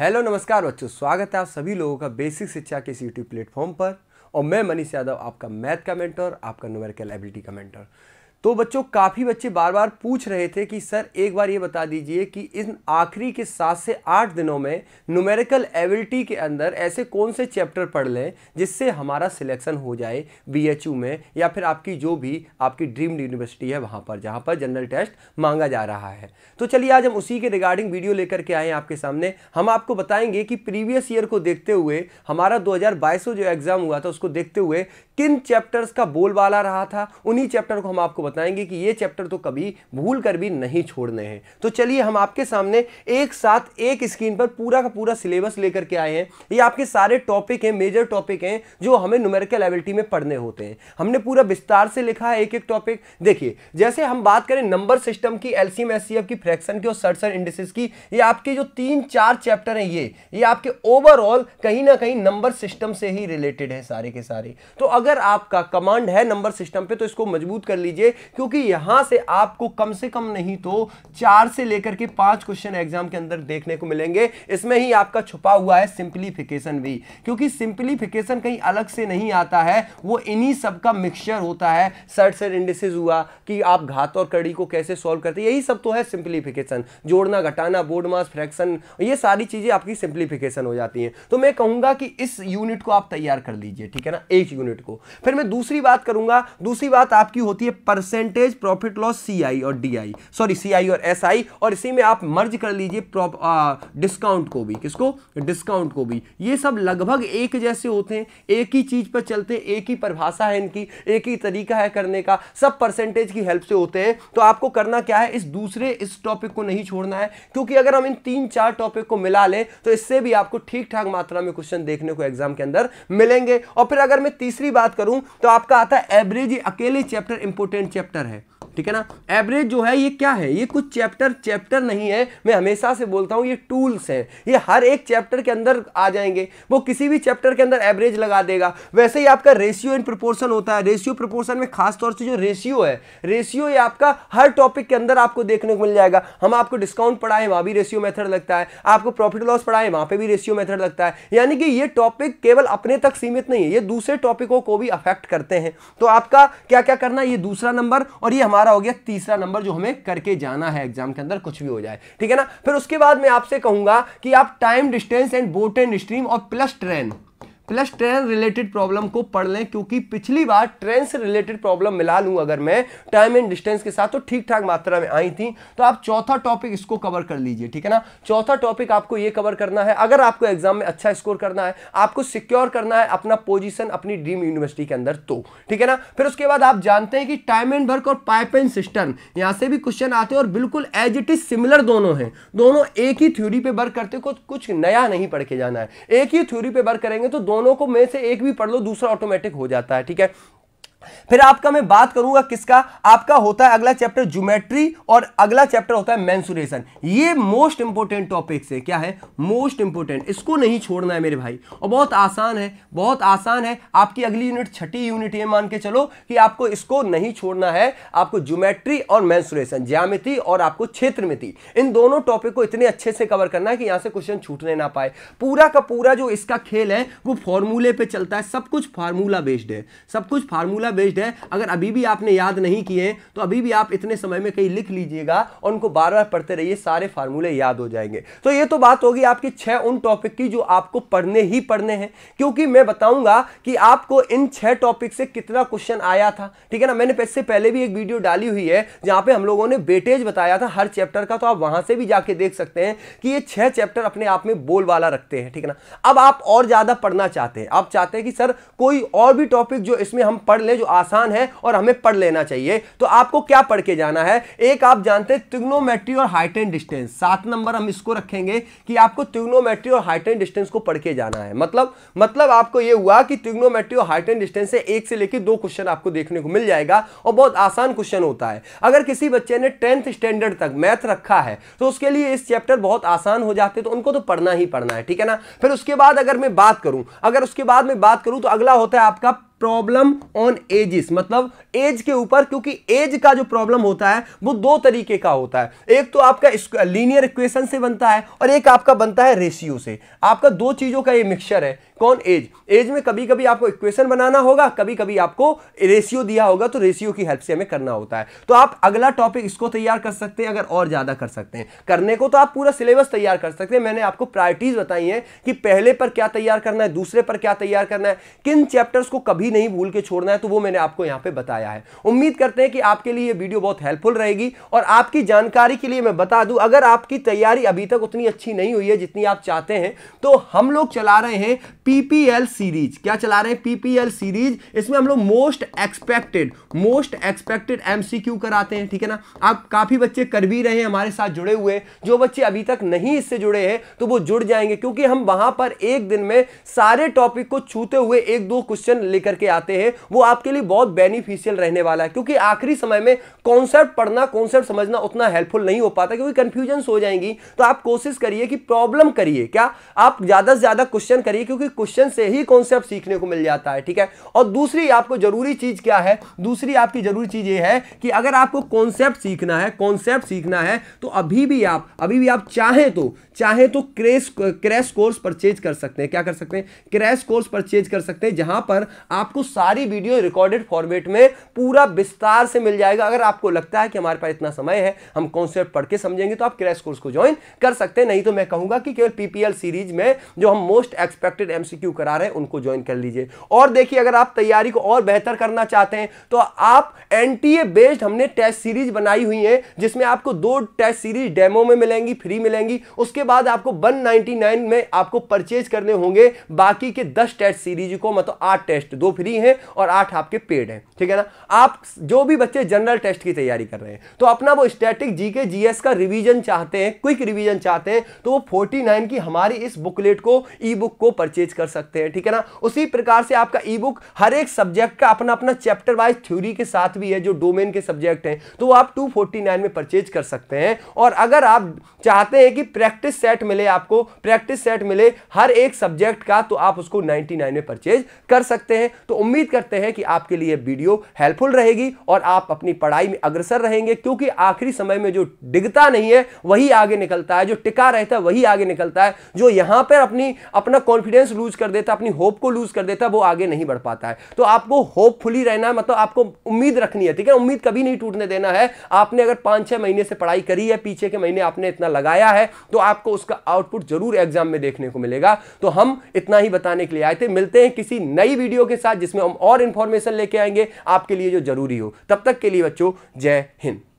hello नमस्कार बच्चों स्वागत है आप सभी लोगों का बेसिक शिक्षा के इस यूट्यूब प्लेटफॉर्म पर और मैं मनीष यादव आपका मैथ का मेंटर आपका न्यूमेरिकल एबिलिटी का मेंटर तो बच्चों काफ़ी बच्चे बार बार पूछ रहे थे कि सर एक बार ये बता दीजिए कि इन आखिरी के सात से आठ दिनों में न्यूमेरिकल एबिलिटी के अंदर ऐसे कौन से चैप्टर पढ़ लें जिससे हमारा सिलेक्शन हो जाए बीएचयू में या फिर आपकी जो भी आपकी ड्रीम यूनिवर्सिटी है वहाँ पर जहाँ पर जनरल टेस्ट मांगा जा रहा है तो चलिए आज हम उसी के रिगार्डिंग वीडियो लेकर के आए हैं आपके सामने हम आपको बताएंगे कि प्रीवियस ईयर को देखते हुए हमारा दो जो एग्ज़ाम हुआ था उसको देखते हुए किन चैप्टर्स का बोलबाला रहा था उन्हीं चैप्टर को हम आपको बताएंगे कि ये चैप्टर तो कभी भूल कर भी नहीं छोड़ने हैं तो चलिए हम आपके सामने एक साथ एक स्क्रीन पर पूरा का पूरा सिलेबस लेकर के आए हैं ये आपके सारे टॉपिक हैं मेजर टॉपिक हैं जो हमें न्यूमेरिकल एबिलिटी में पढ़ने होते हैं हमने पूरा विस्तार से लिखा है एक एक टॉपिक देखिए जैसे हम बात करें नंबर सिस्टम की एलसीएम एससीएफ की फ्रैक्शन की और सरसर इंडिसेस की ये आपके जो तीन चार चैप्टर हैं ये ये आपके ओवरऑल कहीं ना कहीं नंबर सिस्टम से ही रिलेटेड है सारे के सारे तो अगर आपका कमांड है नंबर सिस्टम पे तो इसको मजबूत कर लीजिए क्योंकि यहां से आपको कम से कम नहीं तो चार से लेकर के पांच क्वेश्चन एग्जाम के अंदर देखने को मिलेंगे इसमें ही आपका छुपा हुआ है सिंप्लीफिकेशन भी क्योंकि सिंप्लीफिकेशन कहीं अलग से नहीं आता है वो इन्हीं सब का मिक्सचर होता है सर्ट सर इंडिसेज हुआ कि आप घात और कड़ी को कैसे सॉल्व करते यही सब तो है सिंप्लीफिकेशन जोड़ना घटाना बोर्ड मास फ्रैक्शन ये सारी चीजें आपकी सिंप्लीफिकेशन हो जाती हैं तो मैं कहूंगा कि इस यूनिट को आप तैयार कर लीजिए ठीक है ना एक यूनिट को फिर मैं दूसरी बात करूंगा दूसरी बात आपकी होती है पर्स percentage profit loss C I और D I sorry C I और एस आई और इसी में आप मर्ज कर लीजिए डिस्काउंट को भी किसको डिस्काउंट को भी ये सब लगभग एक जैसे होते हैं एक ही चीज पर चलते हैं एक ही परिभाषा है इनकी एक ही तरीका है करने का सब परसेंटेज की हेल्प से होते हैं तो आपको करना क्या है इस दूसरे इस टॉपिक को नहीं छोड़ना है क्योंकि अगर हम इन तीन चार टॉपिक को मिला लें तो इससे भी आपको ठीक ठाक मात्रा में क्वेश्चन देखने को एग्जाम के अंदर मिलेंगे और फिर अगर मैं तीसरी बात करूं तो आपका आता है एवरेज अकेले चैप्टर इंपोर्टेंट चैप्टर चैप्टर है ठीक है ना एवरेज जो है ये क्या है ये कुछ चैप्टर चैप्टर नहीं है मैं हमेशा से बोलता हूँ ये टूल्स हैं ये हर एक चैप्टर के अंदर आ जाएंगे वो किसी भी चैप्टर के अंदर एवरेज लगा देगा वैसे ही आपका रेशियो इन प्रोपोर्शन होता है रेशियो प्रोपोर्शन में खासतौर से जो रेशियो है रेशियो ये आपका हर टॉपिक के अंदर आपको देखने को मिल जाएगा हम आपको डिस्काउंट पढ़ाए वहाँ भी रेशियो मैथड लगता है आपको प्रॉफिट लॉस पढ़ाए वहाँ पर भी रेशियो मेथड लगता है यानी कि ये टॉपिक केवल अपने तक सीमित नहीं है ये दूसरे टॉपिकों को भी अफेक्ट करते हैं तो आपका क्या क्या करना ये दूसरा नंबर और ये हमारा हमारा हो गया तीसरा नंबर जो हमें करके जाना है एग्जाम के अंदर कुछ भी हो जाए ठीक है ना फिर उसके बाद मैं आपसे कहूंगा कि आप time distance and boat and stream और plus train plus train related problem को पढ़ लें क्योंकि पिछली बार ट्रेन से रिलेटेड प्रॉब्लम मिला लूँ अगर मैं टाइम एंड डिस्टेंस के साथ तो ठीक ठाक मात्रा में आई थी तो आप चौथा टॉपिक इसको कवर कर लीजिए ठीक है ना चौथा टॉपिक आपको ये कवर करना है अगर आपको एग्जाम में अच्छा स्कोर करना है आपको सिक्योर करना है अपना पोजिशन अपनी ड्रीम यूनिवर्सिटी के अंदर तो ठीक है ना फिर उसके बाद आप जानते हैं कि टाइम एंड वर्क और पाइप एंड सिस्टम यहाँ से भी क्वेश्चन आते हैं और बिल्कुल एज इट इज सिमिलर दोनों हैं दोनों एक ही थ्योरी पे वर्क करते कुछ नया नहीं पढ़ के जाना है एक ही थ्योरी पे वर्क करेंगे तो दोनों दोनों को में से एक भी पढ़ लो दूसरा ऑटोमेटिक हो जाता है ठीक है फिर आपका मैं बात करूंगा किसका आपका होता है अगला चैप्टर ज्योमेट्री और अगला चैप्टर होता है मेंसुरेशन ये मोस्ट इंपोर्टेंट टॉपिक्स है क्या है मोस्ट इंपोर्टेंट इसको नहीं छोड़ना है मेरे भाई और बहुत आसान है बहुत आसान है आपकी अगली यूनिट छठी यूनिट ये मान के चलो कि आपको इसको नहीं छोड़ना है आपको ज्योमेट्री और मैंसुरेशन ज्यामिति और आपको क्षेत्र इन दोनों टॉपिक को इतने अच्छे से कवर करना है कि यहां से क्वेश्चन छूटने ना पाए पूरा का पूरा जो इसका खेल है वो फॉर्मूले पर चलता है सब कुछ फार्मूला बेस्ड है सब कुछ फार्मूला डेटा बेस्ड है अगर अभी भी आपने याद नहीं किए तो अभी भी आप इतने समय में कहीं लिख लीजिएगा और उनको बार बार पढ़ते रहिए सारे फार्मूले याद हो जाएंगे तो ये तो बात होगी आपकी छह उन टॉपिक की जो आपको पढ़ने ही पढ़ने हैं क्योंकि मैं बताऊंगा कि आपको इन छह टॉपिक से कितना क्वेश्चन आया था ठीक है ना मैंने इससे पहले भी एक वीडियो डाली हुई है जहां पे हम लोगों ने बेटेज बताया था हर चैप्टर का तो आप वहां से भी जाके देख सकते हैं कि ये छह चैप्टर अपने आप में बोल वाला रखते हैं ठीक है ना अब आप और ज़्यादा पढ़ना चाहते हैं आप चाहते हैं कि सर कोई और भी टॉपिक जो इसमें हम पढ़ लें जो आसान है और हमें पढ़ लेना चाहिए तो आपको क्या पढ़ के जाना है एक आप जानते हैं ट्रिग्नोमेट्री और हाइट एंड डिस्टेंस सात नंबर हम इसको रखेंगे कि आपको ट्रिग्नोमेट्री और हाइट एंड डिस्टेंस को पढ़ के जाना है मतलब मतलब आपको यह हुआ कि ट्रिग्नोमेट्री और हाइट एंड डिस्टेंस से एक से लेकर दो क्वेश्चन आपको देखने को मिल जाएगा और बहुत आसान क्वेश्चन होता है अगर किसी बच्चे ने टेंथ स्टैंडर्ड तक मैथ रखा है तो उसके लिए इस चैप्टर बहुत आसान हो जाते तो उनको तो पढ़ना ही पढ़ना है ठीक है ना फिर उसके बाद अगर मैं बात करूं अगर उसके बाद मैं बात करूं तो अगला होता है आपका प्रॉब्लम ऑन एजिस मतलब एज के ऊपर क्योंकि एज का जो प्रॉब्लम होता है वो दो तरीके का होता है एक तो आपका लीनियर इक्वेशन से बनता है और एक आपका बनता है रेशियो से आपका दो चीजों का ये मिक्सचर है कौन एज एज में कभी कभी आपको इक्वेशन बनाना होगा कभी कभी आपको रेशियो दिया होगा तो रेशियो की हेल्प से हमें करना होता है तो आप अगला टॉपिक इसको तैयार कर सकते हैं अगर और ज़्यादा कर सकते हैं करने को तो आप पूरा सिलेबस तैयार कर सकते हैं मैंने आपको प्रायोरिटीज़ बताई हैं कि पहले पर क्या तैयार करना है दूसरे पर क्या तैयार करना है किन चैप्टर्स को कभी नहीं भूल के छोड़ना है तो वो मैंने आपको यहां पर बताया है उम्मीद करते हैं कि आपके लिए ये वीडियो बहुत हेल्पफुल रहेगी और आपकी जानकारी के लिए मैं बता दूं अगर आपकी तैयारी अभी तक उतनी अच्छी नहीं हुई है जितनी आप चाहते हैं तो हम लोग चला रहे हैं पीपीएल सीरीज क्या चला रहे हैं पीपीएल सीरीज इसमें हम लोग most expected most expected MCQ कराते हैं ठीक है ना आप काफी बच्चे कर भी रहे हैं हमारे साथ जुड़े हुए जो बच्चे अभी तक नहीं इससे जुड़े हैं तो वो जुड़ जाएंगे क्योंकि हम वहां पर एक दिन में सारे टॉपिक को छूते हुए एक दो क्वेश्चन लेकर के आते हैं वो आपके लिए बहुत बेनिफिशियल रहने वाला है क्योंकि आखिरी समय में कॉन्सेप्ट पढ़ना कॉन्सेप्ट समझना उतना हेल्पफुल नहीं हो पाता क्योंकि कंफ्यूजन हो जाएंगी तो आप कोशिश करिए कि प्रॉब्लम करिए क्या आप ज्यादा से ज्यादा क्वेश्चन करिए क्योंकि क्वेश्चन से ही कॉन्सेप्ट सीखने को मिल जाता है ठीक है और दूसरी आपको जरूरी चीज क्या है दूसरी आपकी जरूरी चीज ये है कि अगर आपको कॉन्सेप्ट सीखना है कॉन्सेप्ट सीखना है तो अभी भी आप अभी भी आप चाहें तो चाहे तो क्रेस क्रैश कोर्स परचेज कर सकते हैं क्या कर सकते हैं क्रैश कोर्स परचेज कर सकते हैं जहां पर आपको सारी वीडियो रिकॉर्डेड फॉर्मेट में पूरा विस्तार से मिल जाएगा अगर आपको लगता है कि हमारे पास इतना समय है हम कॉन्सेप्ट पढ़ के समझेंगे तो आप क्रैश कोर्स को ज्वाइन कर सकते हैं नहीं तो मैं कहूंगा कि केवल पीपीएल सीरीज में जो हम मोस्ट एक्सपेक्टेड एम एमसीक्यू करा रहे हैं उनको ज्वाइन कर लीजिए और देखिए अगर आप तैयारी को और बेहतर करना चाहते हैं तो आप एनटीए बेस्ड हमने टेस्ट सीरीज बनाई हुई है जिसमें आपको दो टेस्ट सीरीज डेमो में मिलेंगी फ्री मिलेंगी उसके बाद आपको 199 में आपको परचेज करने होंगे बाकी के दस टेस्ट सीरीज को मतलब आठ टेस्ट दो फ्री हैं और आठ आपके पेड हैं ठीक है ना आप जो भी बच्चे जनरल टेस्ट की तैयारी कर रहे हैं तो अपना वो स्टैटिक जीके जीएस का रिवीजन चाहते हैं क्विक रिवीजन चाहते हैं तो वो 49 की हमारी इस बुकलेट को ई बुक को परचेज एनालाइज कर सकते हैं ठीक है ना उसी प्रकार से आपका ई बुक हर एक सब्जेक्ट का अपना अपना चैप्टर वाइज थ्योरी के साथ भी है जो डोमेन के सब्जेक्ट हैं तो वो आप 249 में परचेज कर सकते हैं और अगर आप चाहते हैं कि प्रैक्टिस सेट मिले आपको प्रैक्टिस सेट मिले हर एक सब्जेक्ट का तो आप उसको 99 में परचेज कर सकते हैं तो उम्मीद करते हैं कि आपके लिए वीडियो हेल्पफुल रहेगी और आप अपनी पढ़ाई में अग्रसर रहेंगे क्योंकि आखिरी समय में जो डिगता नहीं है वही आगे निकलता है जो टिका रहता है वही आगे निकलता है जो यहां पर अपनी अपना कॉन्फिडेंस लूज कर देता है अपनी होप को लूज कर देता है वो आगे नहीं बढ़ पाता है तो आपको होपफुली रहना है मतलब आपको उम्मीद रखनी है ठीक है उम्मीद कभी नहीं टूटने देना है आपने अगर पाँच छः महीने से पढ़ाई करी है पीछे के महीने आपने इतना लगाया है तो आपको उसका आउटपुट जरूर एग्जाम में देखने को मिलेगा तो हम इतना ही बताने के लिए आए थे मिलते हैं किसी नई वीडियो के साथ जिसमें हम और इन्फॉर्मेशन लेके आएंगे आपके लिए जो जरूरी हो तब तक के लिए बच्चों जय हिंद